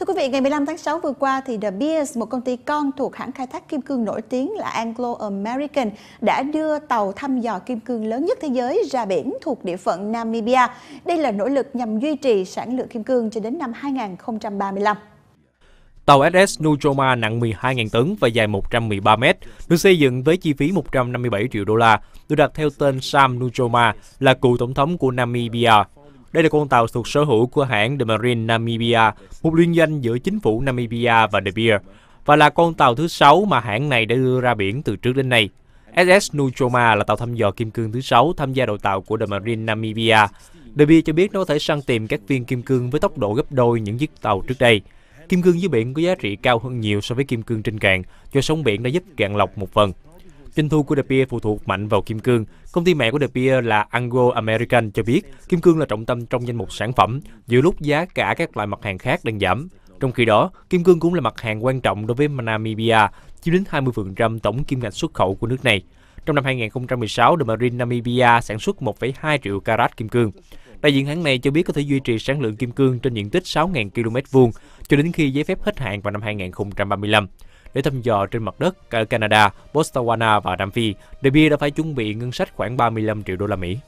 Thưa quý vị, ngày 15 tháng 6 vừa qua thì The Beers, một công ty con thuộc hãng khai thác kim cương nổi tiếng là Anglo American, đã đưa tàu thăm dò kim cương lớn nhất thế giới ra biển thuộc địa phận Namibia. Đây là nỗ lực nhằm duy trì sản lượng kim cương cho đến năm 2035. Tàu SS Nujoma nặng 12.000 tấn và dài 113 mét, được xây dựng với chi phí 157 triệu đô la, được đặt theo tên Sam Nujoma, là cựu tổng thống của Namibia đây là con tàu thuộc sở hữu của hãng The Marine Namibia, một liên danh giữa chính phủ Namibia và De Beer, và là con tàu thứ sáu mà hãng này đã đưa ra biển từ trước đến nay. SS Nujoma là tàu thăm dò kim cương thứ sáu tham gia đội tàu của The Marine Namibia. De Beer cho biết nó có thể săn tìm các viên kim cương với tốc độ gấp đôi những chiếc tàu trước đây. Kim cương dưới biển có giá trị cao hơn nhiều so với kim cương trên cạn, do sóng biển đã giúp cạn lọc một phần. Doanh thu của De Beers phụ thuộc mạnh vào kim cương. Công ty mẹ của De Beers là Anglo American cho biết kim cương là trọng tâm trong danh mục sản phẩm, giữa lúc giá cả các loại mặt hàng khác đang giảm. Trong khi đó, kim cương cũng là mặt hàng quan trọng đối với Namibia, chiếm đến 20% tổng kim ngạch xuất khẩu của nước này. Trong năm 2016, The Marine Namibia sản xuất 1,2 triệu carat kim cương. Đại diện hãng này cho biết có thể duy trì sản lượng kim cương trên diện tích 6.000 km vuông cho đến khi giấy phép hết hạn vào năm 2035 để thăm dò trên mặt đất ở Canada, Botswana và Nam Phi, De Beer đã phải chuẩn bị ngân sách khoảng 35 triệu đô la Mỹ.